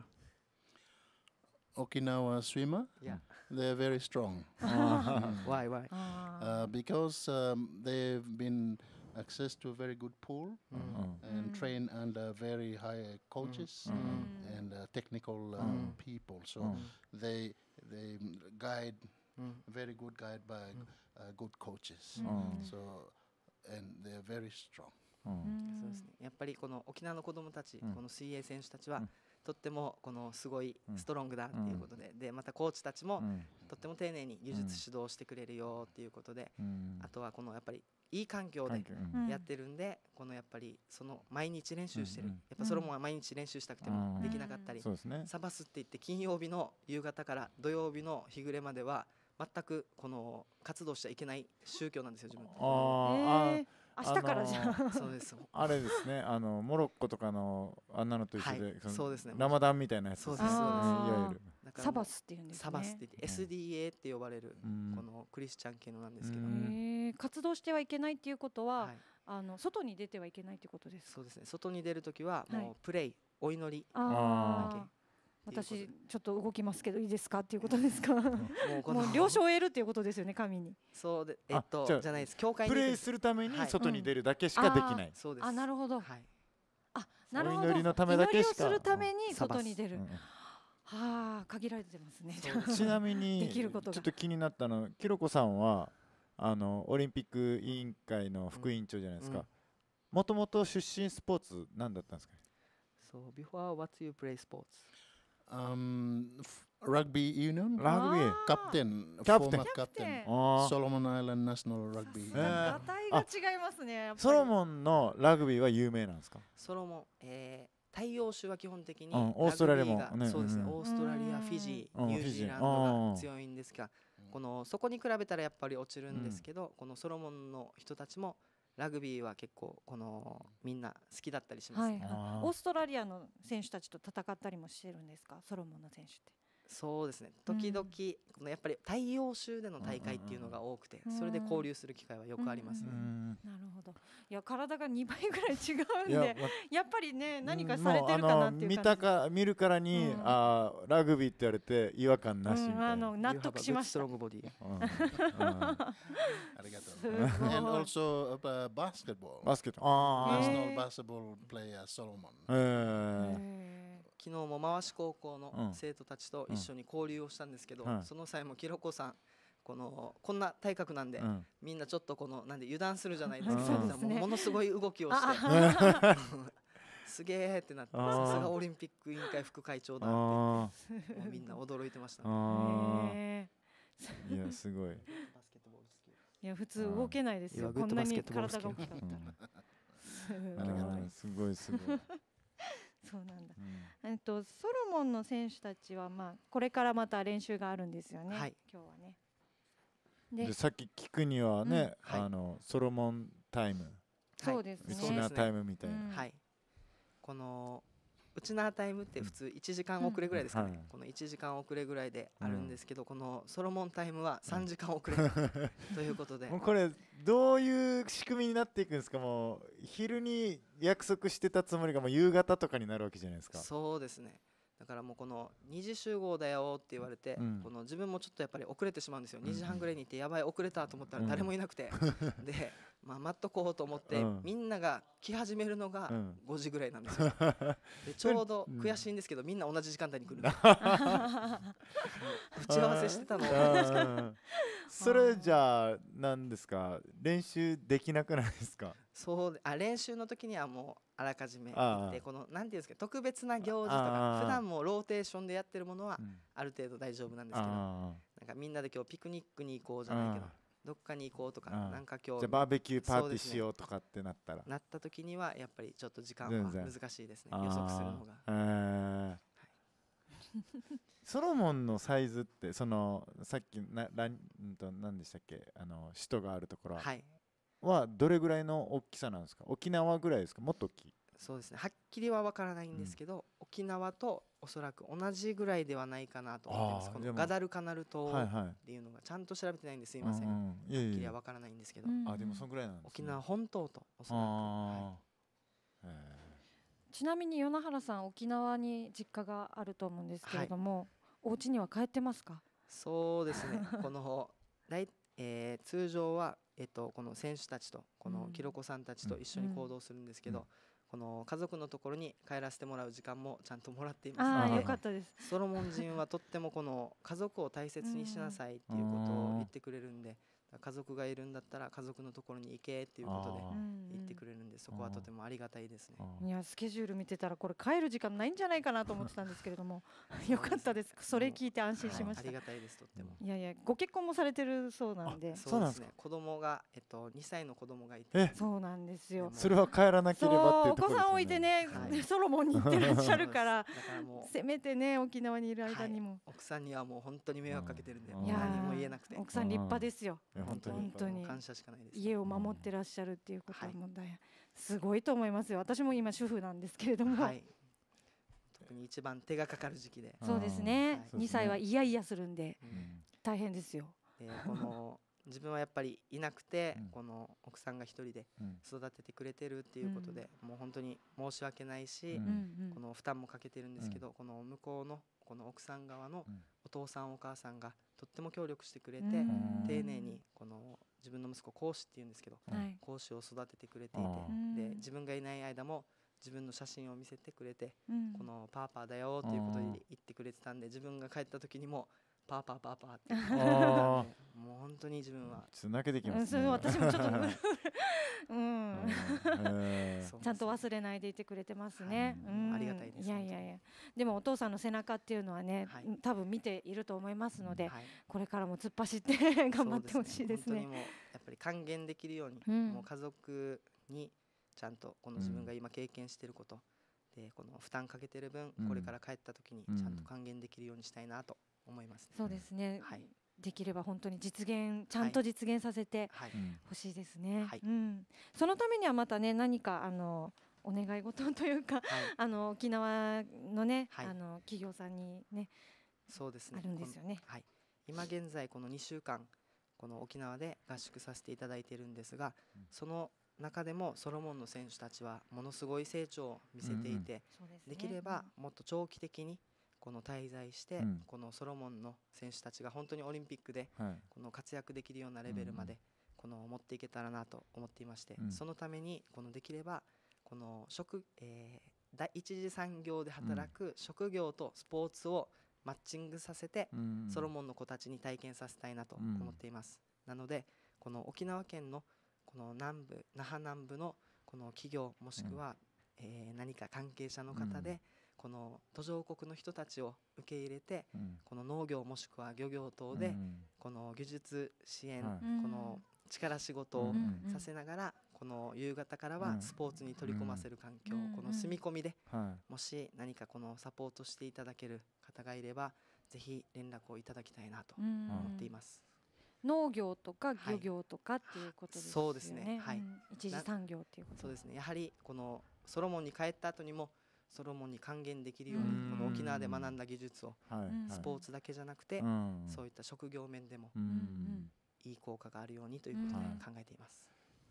Speaker 4: o k swimmer. Yeah, they're very strong. why? Why? Uh, because um, they've been access to a very good pool mm-hmm. Uh-huh, mm-hmm. and mm. train under very high coaches mm-hmm. and uh, technical uh, people. So they they guide mm. very good guide by mm. uh, good coaches. So and they're very strong. そうですね、やっぱりこの沖
Speaker 3: 縄の子どもたち、この水泳選手たちは、とってもこのすごいストロングだっていうことで,、でまたコーチたちもとっても丁寧に技術指導してくれるよっていうことで、あとはこのやっぱりいい環境でやってるんで、このやっぱりその毎日練習してる、やっぱモンは毎日練習したくてもできなかったり、サバスって言って金曜日の夕方から土曜日の日暮れまでは全くこの活動しちゃいけない宗教なんですよ自分あ、え明日からじゃんそうですあれ
Speaker 1: ですねあのモロッコとかのあんなのと一緒で、そうですねラマダンみたいなやつそうですそうですいわゆるサ
Speaker 3: バスっていうんですねサバスって言って SDA って呼ばれるこのクリスチャン系のなんですけど
Speaker 2: 活動してはいけないっていうことは、あの外に出てはいけないということです
Speaker 3: そうですね外に出るときはもうプレイお祈りだ
Speaker 2: 私ちょっと動きますけどいいですかっていうことですか もう了承を得るっていうことですよね神にそうでえっとじゃない
Speaker 3: です教会プレイするために外に出るだけしかできない、そうですあな
Speaker 2: るほど、はい、あなるほど祈りのためだけしかするために外に出る、はあ限られてますねちなみに ちょっと
Speaker 1: 気になったのきろこさんはあのオリンピック委員会の副委員長じゃないですかもともと出身スポーツ何だったんで
Speaker 4: すか
Speaker 3: そうビフォ o r e what you p l a
Speaker 4: Um, rugby union. Rugby. Ah. Captain. Captain. Former captain. Solomon Island National Rugby. が違
Speaker 3: いますね。ソロモ
Speaker 4: ンのラグビーは有名なんですか。
Speaker 3: ソロモン、えー、太陽州は基本的に、オーストラリアも、ね、そうですね、うん、オーストラリア、フィジー、ニュージーランドが強いんですが、このそこに比べたらやっぱり落ちるんですけど、このソロモンの人たちも。ラグビーは結構このみんな好きだったりします、ねはい、オース
Speaker 2: トラリアの選手たちと戦ったりもしてるんですかソロモンの選手って。
Speaker 3: そうですね時々、このやっぱり太陽州での大会っていうのが多くて、それで交流する機
Speaker 1: 会はよくありますね。なるほ
Speaker 2: どいや体が2倍ぐらい違うんでやっぱりね何かされてるかなっていう見た
Speaker 1: か見るからに、うあラグビーって言われて違和感なしあ
Speaker 4: の納得しました。ありがとう。And also、uh, basketball. b a s k e ああ National basketball player Solomon.
Speaker 1: え
Speaker 4: ー昨日も回し高校の生徒たちと一緒に交
Speaker 3: 流をしたんですけど、うん、その際もきろこさんこのこんな体格なんで、うん、みんなちょっとこのなんで油断するじゃないですか、うん、もものすごい動きをして すげえってなってさすがオリンピック委員会副会長だってみんな驚いて
Speaker 2: ました、ね、いやすごいいや普通動けないですよこんなに体が大きかったら、すごいすごいそうなんだ、うん、えっとソロモンの選手たちはまあこれからまた練習があるんですよね、はい、今日はねでさっ
Speaker 1: き聞くにはね、うん、あの、ソロモンタイム、そうですねミスナタイムみたいな、
Speaker 2: はい
Speaker 3: このうちのタイムって普通1時間遅れぐらいですかね、うん、この1時間遅れぐらいであるんですけど、うん、このソロモンタイムは3時間遅れ、ということでこれ
Speaker 1: どういう仕組みになっていくんですかもう昼に約束してたつもりがもう夕方とかになるわけじゃないですかそ
Speaker 3: うですねだからもうこの2時集合だよって言われて、うん、この自分もちょっとやっぱり遅れてしまうんですよ、うん、2時半ぐらいに行ってやばい遅れたと思ったら誰もいなくて、でまあ、待っとこうと思って、うん、みんなが来始めるのが5時ぐらいなんですよ、でちょうど悔しいんですけどみんな同じ時間帯に来る打ち合わせしてたので
Speaker 1: それじゃあ何ですか練習できなくないですか
Speaker 3: そうあ練習の時にはもうあらかじめでこの何ていうんですか特別な行事とか普段もローテーションでやってるものはある程度大丈夫なんですけど、うん、なんかみんなで今日ピクニックに行こうじゃないけどどっかに行こうとか、うん、なんか今日じゃバーベキューパーティーしよ
Speaker 1: うとかってなったら、
Speaker 3: なった時にはやっぱりちょっと時間は難しいですね予測するのが、
Speaker 1: えーはい、ソロモンのサイズってそのさっきなランと何でしたっけあの首都があるところは、はい、はどれぐらいの大きさなんですか沖縄ぐらいですかもっと大きいそうですねはっ
Speaker 3: きりは分からないんですけど、沖縄とおそらく同じぐらいではないかなと思ってますこのガダルカナル島っていうのがちゃんと調べてないんですいません、はっきりは分からないんですけど、あでもそのぐらいなん沖縄本島とおそら
Speaker 2: く、ちなみに与那原さん沖縄に実家があると思うんですけれども、はい、お家には帰ってますか
Speaker 3: そうですね この大、えー、通常は、えっと、この選手たちとこのきろこさんたちと一緒に行動するんですけど、この家族のところに帰らせてもらう時間もちゃんともらっています。あかったです。ソロモン人はとってもこの家族を大切にしなさいっていうことを言ってくれるんで、家族がいるんだったら家族のところに行けっていうことで行ってくれるんでそこはとてもありがたいですね
Speaker 2: いやスケジュール見てたらこれ帰る時間ないんじゃないかなと思ってたんですけれども よかったですそれ聞いて安心しました、はい、ありがたいですとってもいやいやご結婚もされてるそうなんでそうですね
Speaker 3: 子供がえっと2歳の子供がいて
Speaker 2: そうなんですよ
Speaker 3: それは
Speaker 1: 帰らなければ、ね、お子さん置いてね、は
Speaker 2: い、ソロモンに行ってらっしゃるからせ めてね沖縄にいる間にも、はい、奥さん
Speaker 3: にはもう本当に迷惑かけてるんで何も言えなくて奥さん立派ですよ本当に本当感謝しかないです、家
Speaker 2: を守ってらっしゃるっていうことはもう大すごいと思いますよ私も今主婦なんですけれども、はい、
Speaker 3: 特に一番手がかかる時期でそうですね、はい、2歳はイヤ
Speaker 2: イヤするんで、うん、大変ですよでこ
Speaker 3: の自分はやっぱりいなくて、うん、この奥さんが一人で育ててくれてるっていうことで、うん、もう本当に申し訳ないし、この負担もかけてるんですけど、この向こうのこの奥さん側のお父さんお母さんがとっても協力してくれて丁寧にこの自分の息子講師っていうんですけど、講師を育ててくれていてで自分がいない間も自分の写真を見せてくれて、このパーパーだよということに言ってくれてたんで自分が帰った時にもパーパーパーパーってもう本当に自分はつ
Speaker 1: なげてきます、ね、私もちょっと ちゃ
Speaker 2: んと忘れないでいてくれてますね、はいうん、ありがたいですいやいやいやでもお父さんの背中っていうのはね、はい、多分見ていると思いますので、はい、これからも突っ走って頑張ってほしいですね、ね、
Speaker 3: やっぱり還元できるように、うん、もう家族にちゃんとこの自分が今経験していること、でこの負担かけてる分これから帰った時にちゃんと還元できるようにしたいなと思い
Speaker 2: ます、ね、そうですね、はい、できれば本当に実現ちゃんと実現させてほしいですね、はい、うん、そのためにはまたね何かあのお願い事というか、はい、あの沖縄のね、はい、あの企業さんにね
Speaker 3: そうですねあるんですよね、はい、今現在この2週間この沖縄で合宿させていただいているんですが、うん、その中でもソロモンの選手たちはものすごい成長を見せていて、うんうんね、できればもっと長期的にこの滞在して、このソロモンの選手たちが本当にオリンピックで、この活躍できるようなレベルまで、この持っていけたらなと思っていまして、そのためにこのできればこの職、えー、第一次産業で働く職業とスポーツをマッチングさせて、ソロモンの子たちに体験させたいなと思っています、なのでこの沖縄県のこの南部那覇南部のこの企業もしくは、え何か関係者の方で、この途上国の人たちを受け入れて、うん、この農業もしくは漁業等で、この技術支援、はい、この力仕事をさせながら、この夕方からはスポーツに取り込ませる環境、この住み込みで、もし何かこのサポートしていただける方がいればぜひ連絡をいただきたいなと思っています。
Speaker 2: 農業とか漁業とか、っていうことですね。そうですね。はい。一次産業っていうこと。そうです
Speaker 3: ね。やはりこのソロモンに帰った後にもソロモンに還元できるようにこの沖縄で学んだ技術をスポーツだけじゃなくてそういった職業面でもいい効果があるようにということで考えていま
Speaker 1: す。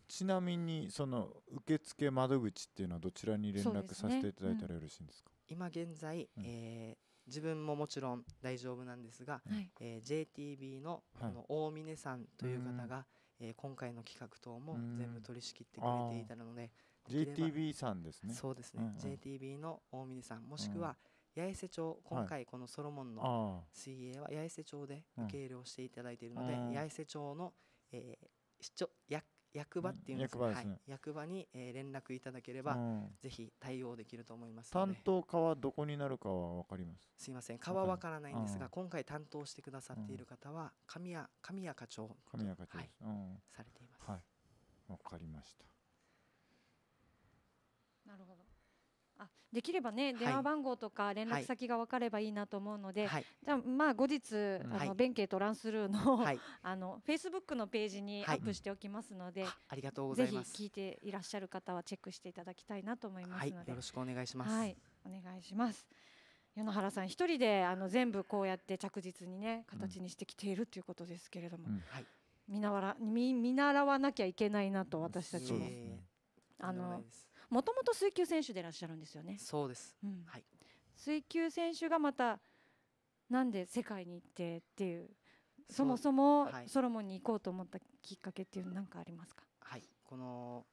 Speaker 1: ちなみにその受付窓口っていうのはどちらに連絡させていただいたらよろしいんですか。す
Speaker 3: ねうん、今現在、えー、自分ももちろん大丈夫なんですが、はい、えー、JTB のこの大峰さんという方が、はい、えー、今回の企画等も全部取り仕切ってくれていたので、JTB さんですねそうですね、うんうん、JTB の大峰さんもしくは八重瀬町、今回このソロモンの水泳は八重瀬町で受け入れをしていただいているので、うん、八重瀬町の、えー、市長役役場っていうんですねねはい、役場に、えー、連絡いただければ、うん、ぜひ対応できると思います担
Speaker 1: 当課はどこになるかは分かりますすいません課は分からないんですが、うん、
Speaker 3: 今回担当してくださっている方は
Speaker 1: 神谷神谷課長神谷課長、はい、されていますはい分かりました
Speaker 2: なるほどあできればね、電話番号とか連絡先が分かればいいなと思うので、はい、じゃあ、まあ、後日、あの弁慶とランスルーの、はい、あのフェイスブックのページにアップしておきますので、はい、ありがとうございますぜひ聞いていらっしゃる方はチェックしていただきたいなと思いますので、よろ
Speaker 3: しくお願いします。はい、
Speaker 2: お願いします与野原さん一人であの全部こうやって着実にね形にしてきているということですけれども、うん、見習わ見見習わなきゃいけないなと私たちも、あの。もともと水球選手でいらっしゃるんですよね。そうです、うん、はい、水球選手がまたなんで世界に行ってっていうそもそもソロモンに行こうと思ったきっかけっていうの何かありますか、
Speaker 3: はい、この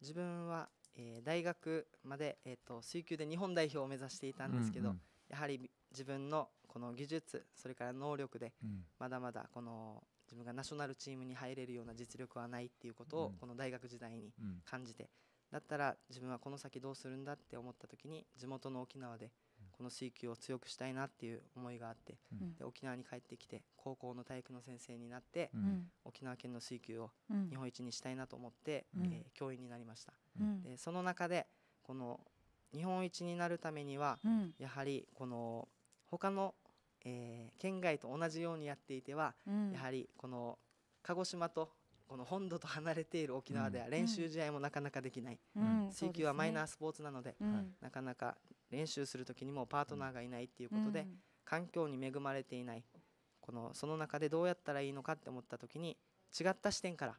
Speaker 3: 自分は、えー、大学まで、えーと、水球で日本代表を目指していたんですけど、うんうん、やはり自分のこの技術それから能力で、まだまだこの自分がナショナルチームに入れるような実力はないっていうことを、この大学時代に感じて、うんうんだったら自分はこの先どうするんだって思った時に地元の沖縄でこの水球を強くしたいなっていう思いがあって、うん、で沖縄に帰ってきて高校の体育の先生になって、うん、沖縄県の水球を日本一にしたいなと思って、うん、えー、教員になりました、でその中でこの日本一になるためには、やはりこの他の、えー、県外と同じようにやっていては、やはりこの鹿児島とこの本土と離れている沖縄では練習試合もなかなかできない、水球はマイナースポーツなので、なかなか練習する時にもパートナーがいないっていうことで、環境に恵まれていないこのその中でどうやったらいいのかって思った時に違った視点から、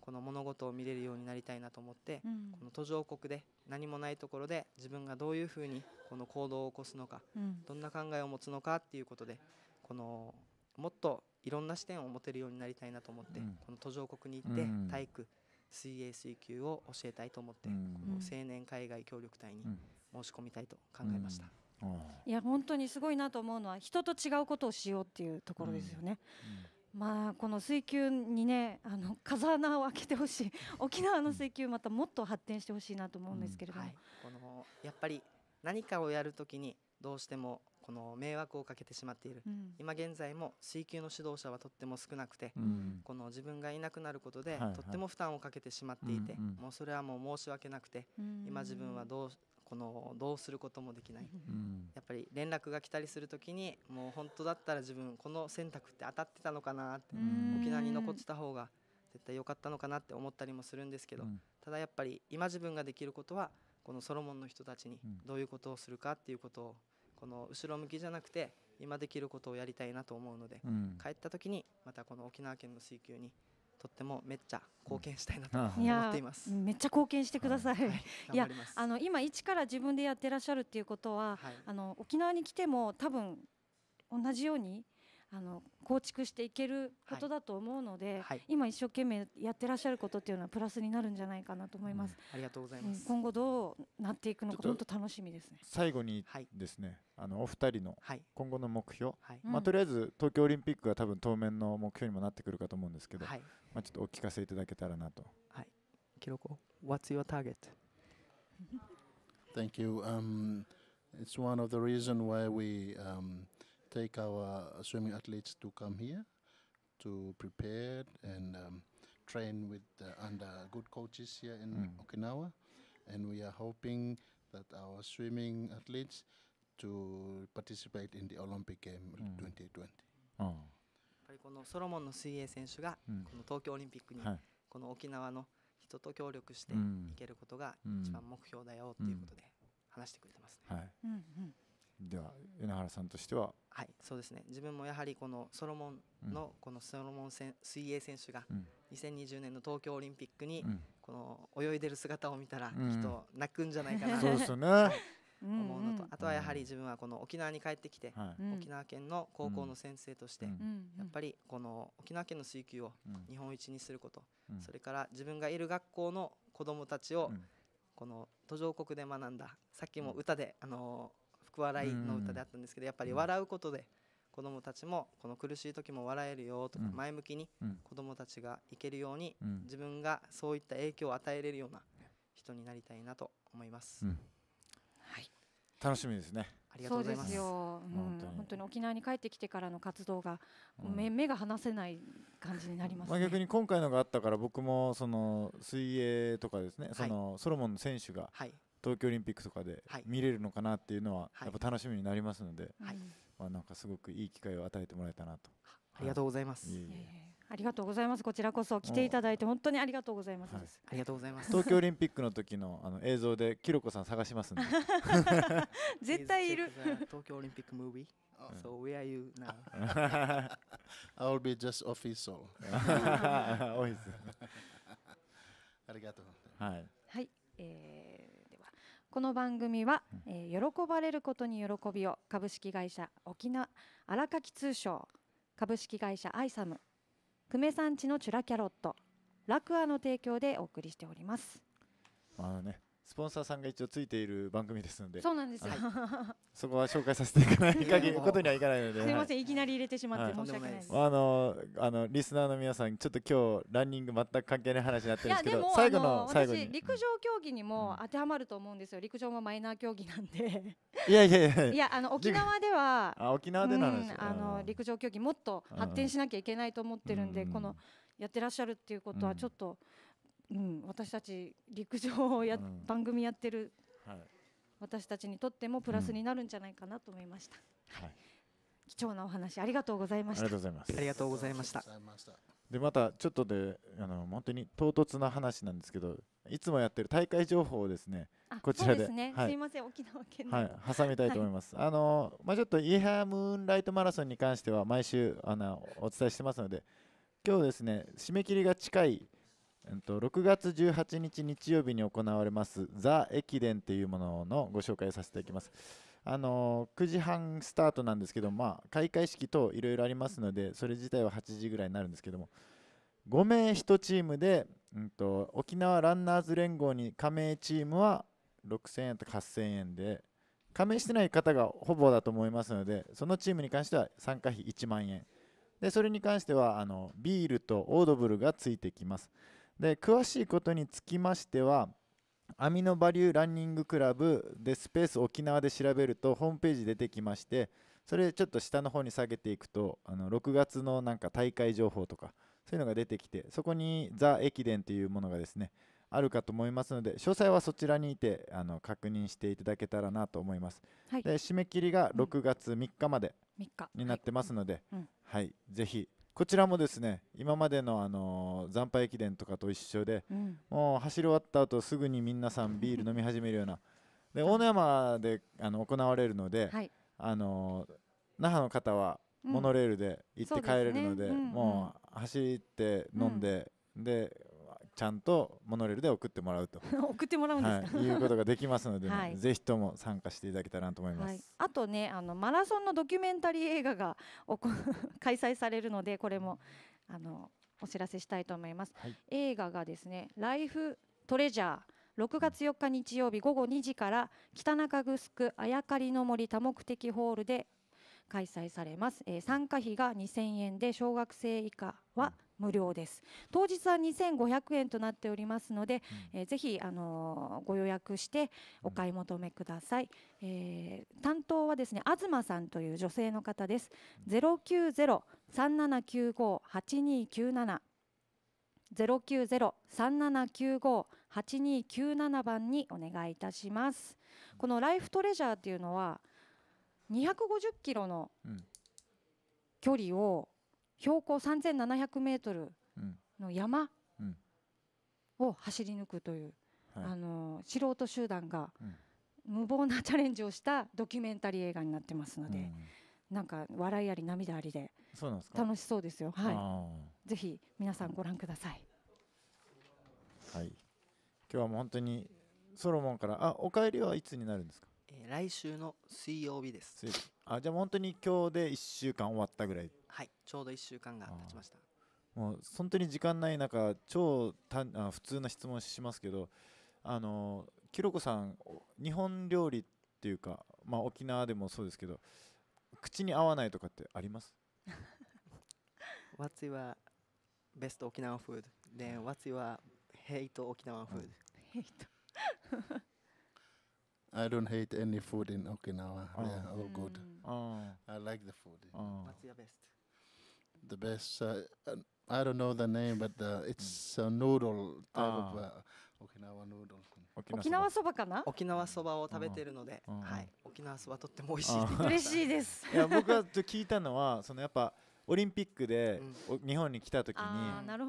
Speaker 3: この物事を見れるようになりたいなと思って、この途上国で何もないところで自分がどういうふうにこの行動を起こすのか、どんな考えを持つのかっていうことでこのもっといろんな視点を持てるようになりたいなと思って、うん、この途上国に行って体育、水泳水球を教えたいと思って、この青年海外協力隊に申し込みたいと考えました。
Speaker 2: いや本当にすごいなと思うのは人と違うことをしようっていうところですよね。まあこの水球にねあの風穴を開けてほしい沖縄の水球またもっと発展してほしいなと思うんですけれども、うんはい、
Speaker 3: このやっぱり何かをやるときにどうしてもこの迷惑をかけてしまっている、うん、今現在も水球の指導者はとっても少なくて、うん、この自分がいなくなることで、はいはい、とっても負担をかけてしまっていて、うんうん、もうそれはもう申し訳なくて、うん、今自分はどうこのどうすることもできない、やっぱり連絡が来たりする時にもう本当だったら自分この選択って当たってたのかなって、沖縄に残ってた方が絶対良かったのかなって思ったりもするんですけど、ただやっぱり今自分ができることはこのソロモンの人たちにどういうことをするかっていうことをこの後ろ向きじゃなくて今できることをやりたいなと思うので、うん、帰った時にまたこの沖縄県の水球にとってもめっちゃ貢献したい
Speaker 2: なと思っています。めっちゃ貢献してください。はい、いや、あの今一から自分でやってらっしゃるっていうことは、はい、あの沖縄に来ても多分同じようにあの構築していけることだと思うので、はい、今一生懸命やってらっしゃることっていうのはプラスになるんじゃないかなと思います。うん、あり
Speaker 1: がとう
Speaker 3: ございます。
Speaker 2: 今後どうなっていくのか本当楽しみですね。
Speaker 1: 最後にですね、はい、あのお二人の今後の目標、はい、まあとりあえず東京オリンピックが多分当面の目標にもなってくるかと思うんですけど、はいまあちょっとお聞かせいただけたらなと。
Speaker 3: はい。記録。を What's your target?
Speaker 4: Thank you. Um, it's one of the reason why we um, take our swimming athletes to come here to prepare and um, train with t h e under good coaches here in mm. Okinawa, and we are hoping that our swimming athletes to participate in the Olympic game mm. 2020. や
Speaker 3: っぱりこのソロモンの水泳選手がこの東京オリンピックにこの沖縄の人と協力していけることが一番目標だよということで話してくれてま
Speaker 1: すね。はい、うんうんでは榎原さんとしては
Speaker 3: はいそうですね自分もやはりこのソロモンの、このソロモンせ水泳選手が2020年の東京オリンピックにこの泳いでる姿を見たらきっと泣くんじゃないかな、そうですね
Speaker 2: 思うのとあとはや
Speaker 3: はり自分はこの沖縄に帰ってきて、はい、沖縄県の高校の先生として、やっぱりこの沖縄県の水球を日本一にすること、うん、それから自分がいる学校の子どもたちをこの途上国で学んださっきも歌であのーく笑いの歌であったんですけどやっぱり笑うことで子どもたちもこの苦しい時も笑えるよとか前向きに子どもたちがいけるように自分がそういった影響を与えれるような人になりたいなと思いま
Speaker 1: す。楽しみですね。あ
Speaker 2: りがとうございます。すうん、本当に沖縄に帰ってきてからの活動が、うん、目目が離せない感じになります、ね、まあ逆
Speaker 1: に今回のがあったから僕もその水泳とかですね、はい、そのソロモンの選手が東京オリンピックとかで見れるのかなっていうのは、やっぱ楽しみになりますので、はい、まあ、なんかすごくいい機会を与えてもらえたなと。ありがとうございます。えい
Speaker 2: ありがとうございます。こちらこそ来ていただいて本当にありがとうございます。はい、ありがとうご
Speaker 1: ざいます。東京オリンピックの時のあの映像でキロコさん探しますんで。絶対いる。
Speaker 3: 東京オリンピックムービー。Oh. So where are you now?
Speaker 4: I'll be just office. ありがとう。はい。
Speaker 2: はい。えーこの番組は、えー、喜ばれることに喜びを株式会社沖縄荒垣通商株式会社アイサム久米さんちのチュラキャロットラクアの提供でお送りしております。
Speaker 1: あねスポンサーさんが一応ついている番組ですので、そうなんですよ。そこは紹介させていかない限りことにはいかないので、すみません、いきなり入れてしまって申し訳ないです。あのあのリスナーの皆さん、ちょっと今日ランニング全く関係ない話になってるんですけど、最後の最後陸
Speaker 2: 上競技にも当てはまると思うんですよ。陸上もマイナー競技なんで。
Speaker 1: いやいやいや。いやあの沖縄
Speaker 2: では、あ
Speaker 1: 沖縄でなんあ
Speaker 2: の陸上競技もっと発展しなきゃいけないと思ってるんで、このやってらっしゃるっていうことはちょっと。うん、私たち陸上をや、うん、番組やってる、はい、私たちにとってもプラスになるんじゃないかなと思いました、うん、はい、貴重なお話ありがとうございましたありがとうございま
Speaker 1: すありが
Speaker 3: とうございました
Speaker 1: でまたちょっとであの本当に唐突な話なんですけどいつもやってる大会情報をですねこちらで、す,、ねはい、すい
Speaker 2: ません沖縄県はい挟みたいと思います、はい、
Speaker 1: あのまあちょっとイーハムーンライトマラソンに関しては毎週あのお伝えしてますので今日ですね締め切りが近い6月18日日曜日に行われますザ・駅伝というもののご紹介させていただきます。あの9時半スタートなんですけど、まあ、開会式等いろいろありますのでそれ自体は8時ぐらいになるんですけども5名1チームで、うんと沖縄ランナーズ連合に加盟チームは6000円と8000円で加盟してない方がほぼだと思いますのでそのチームに関しては参加費1万円でそれに関してはあのビールとオードブルがついてきます。で詳しいことにつきましてはアミノバリューランニングクラブでスペース沖縄で調べるとホームページ出てきましてそれちょっと下の方に下げていくとあの6月のなんか大会情報とかそういうのが出てきてそこにザ・駅伝というものがですねあるかと思いますので詳細はそちらにいてあの確認していただけたらなと思います、はい、で締め切りが6月3日までになってますので、うんはい、ぜひこちらもですね今までの、あの惨敗駅伝とかと一緒で、うん、もう走り終わった後すぐに皆さん ビール飲み始めるようなで大野山であの行われるので、はい、あの那覇の方はモノレールで行って帰れるのでうんでねもう走って飲んで、でちゃんとモノレールで送ってもらうと
Speaker 2: 送ってもらうんですか、はい、いうこと
Speaker 1: ができますので、ねはい、ぜひとも参加していただけたらなと思います、はい、
Speaker 2: あとねあのマラソンのドキュメンタリー映画がおこ 開催されるのでこれもあのお知らせしたいと思います、映画がですね「ライフトレジャー」6月4日日曜日午後2時から北中城あやかりの森多目的ホールで開催されます、えー、参加費が2000円で小学生以下は無料です当日は2500円となっておりますので、うん、えー、ぜひ、あのー、ご予約してお買い求めください、うん、えー、担当はですね東さんという女性の方です090-3795-8297九ゼロ三七九五八二九七番にお願いいたします、このライフトレジャーっていうのは二百五十キロの距離を、標高3700メートルの山を走り抜くという、あの素人集団が無謀なチャレンジをしたドキュメンタリー映画になってますので、なんか笑いあり涙ありで
Speaker 1: 楽しそうですよ。は
Speaker 2: い、ぜひ皆さんご覧ください。
Speaker 1: はい、今日はもう本当にソロモンからあお帰りはいつになるんですか。えー、
Speaker 3: 来週の水曜日です。
Speaker 1: あじゃあ本当に今日で一週間終わったぐらい
Speaker 3: はいちょうど1週間が経ちました
Speaker 1: もう本当に時間ない中超たあ普通な質問しますけどあのきろこさん日本料理っていうか、まあ、沖縄でもそうですけど口に合わないとかってあります
Speaker 3: What's your best 沖縄 food? Then what's your hate 沖縄 food? Hate.
Speaker 4: I don't hate any food in Okinawa. Oh. They're all good. Oh. I like the food. Oh. What's your best? the best. Uh, I don't know the name, but uh, it's a noodle type of uh, o k i n a w 沖
Speaker 3: 縄そばかな沖縄そばを食べてるので、はい、沖縄そばとっても美味しい 嬉しいですいや僕が
Speaker 1: 聞いたのはそのやっぱオリンピックで、日本に来た時に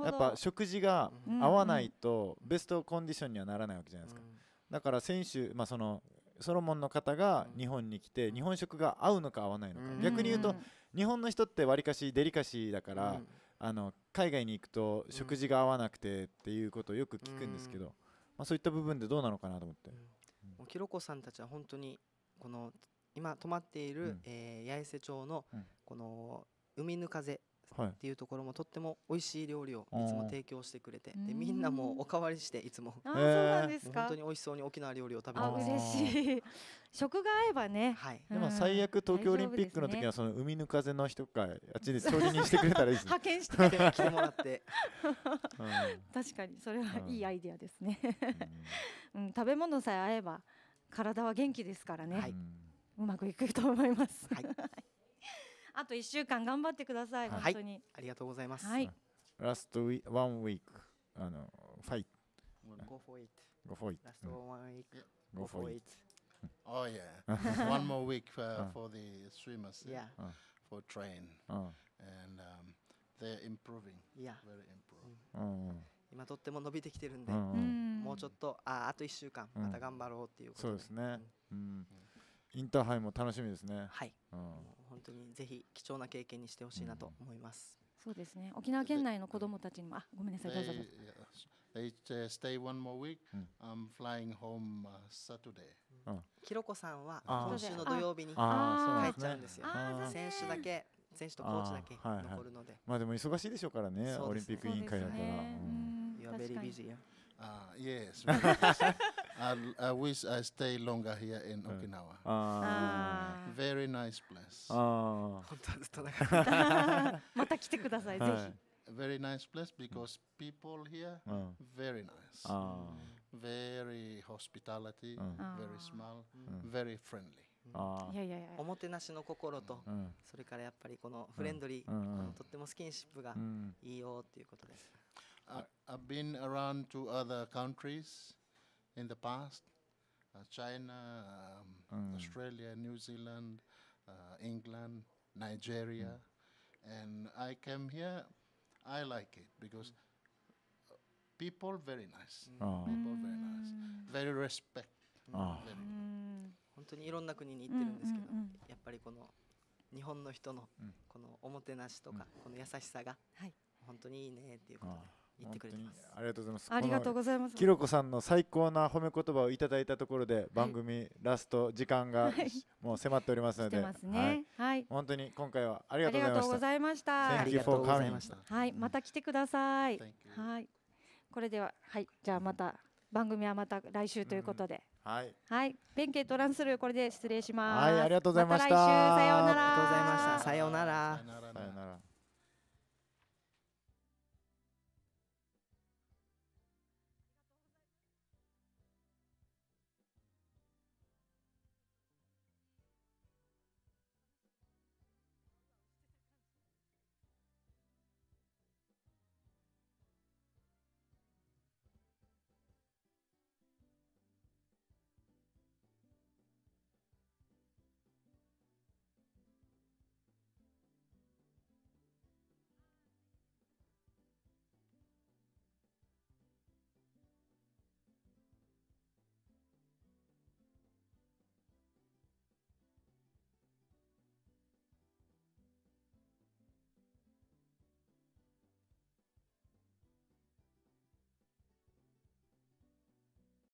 Speaker 1: やっぱ食事が合わないとベストコンディションにはならないわけじゃないですか、だから選手、まあ、そのソロモンの方が日本に来て日本食が合うのか合わないのか、逆に言うと日本の人ってわりかしデリカシーだから、うん、あの海外に行くと食事が合わなくてっていうことをよく聞くんですけど、うん、まあ、そういった部分でどうなのかなと思って。
Speaker 3: うん、きろさんたちは本当にこの今泊まっている、うん、えー、八重瀬町のこの海ぬ風っていうところもとっても美味しい料理をいつも提供してくれて、でみんなもおかわりしていつもあそうなんですか本当に美味しそうに沖縄料理を食べてます嬉
Speaker 2: しい食が合えばね、はい、でも最悪東京オリンピックの時はそ
Speaker 1: の海ぬ風の人かあっちで調理にしてくれたらいいです、ね、派遣して来てもらって、
Speaker 2: 確かにそれはいいアイディアですね、うん、食べ物さえ合えば体は元気ですからね、はい。うまくいくと思います、はいあと一週間頑張ってください。本当に、
Speaker 3: ありがとうございます。
Speaker 1: ラストウィ、ワンウィーク。あの、ファイト。
Speaker 4: ゴフォイト。イト。ラストワンウィーク。ゴフォイト。oh yeah one more week for, uh. for the streamers yeah uh. for train uh. and um, t h 今とっても伸びてきてるん
Speaker 3: で、う
Speaker 1: ん、
Speaker 3: もうちょっとああと1週間また頑張ろうっていうそうです
Speaker 1: ね、うん、インターハイも楽しみですねはい、うん、
Speaker 3: 本当にぜひ貴重な経験にしてほしいなと思
Speaker 4: います。
Speaker 2: そうですね。沖縄県内の子どもたちにも、あ、ごめんなさい、どうぞ。
Speaker 4: stay one more week. I'm flying home Saturday.
Speaker 3: さんは今週の土曜日に帰っちゃうんですよ。選手だけ、選手とコーチだけ残
Speaker 1: るので。まあでも忙しいで
Speaker 4: しょうからね、オリンピック委員会だから。You r e very busy. Ah, yes. I, I wish I stay longer here in Okinawa. Ah. Very nice place. あ本当はずっとだから。また来てください、ぜひ。はい Very nice place because people here あ、うん、very nice, あ very hospitality, very small, very friendly.
Speaker 1: あいやいや
Speaker 3: いや、お
Speaker 4: もてなしの心と、うんそれからやっぱりこのフレンドリー、うんうんうんあのとってもス
Speaker 3: キンシップがうんいいよっていうこ
Speaker 4: とです。I, have been around to other countries in the past uh, China, um, mm. Australia, New Zealand, uh, England, Nigeria. Mm. And I came here, I like it because mm. people very nice. Oh. People very nice. Very respect. Oh. Very 本当にいろん
Speaker 3: な国に行ってるんですけど、やっぱりこの日本の人のこのおもてなしとか、この優しさが本当にいいねっていうことで。言ってくれてますあ
Speaker 1: りがとうございますありがとうござ
Speaker 3: います
Speaker 2: きろ
Speaker 1: こさんの最高な褒め言葉をいただいたところで番組ラスト時間がもう迫っておりますので、はい
Speaker 2: ねはい、
Speaker 1: 本当に今回はありがとうございましたあり
Speaker 2: がとうございましたはいまた来てくださいはいこれでははいじゃあまた番組はまた来週ということで、はい、はい、弁慶トランスルーこれで失礼しますはいありがとうございましたまた来週さようなら
Speaker 3: ありがとうございましたさようならさようなら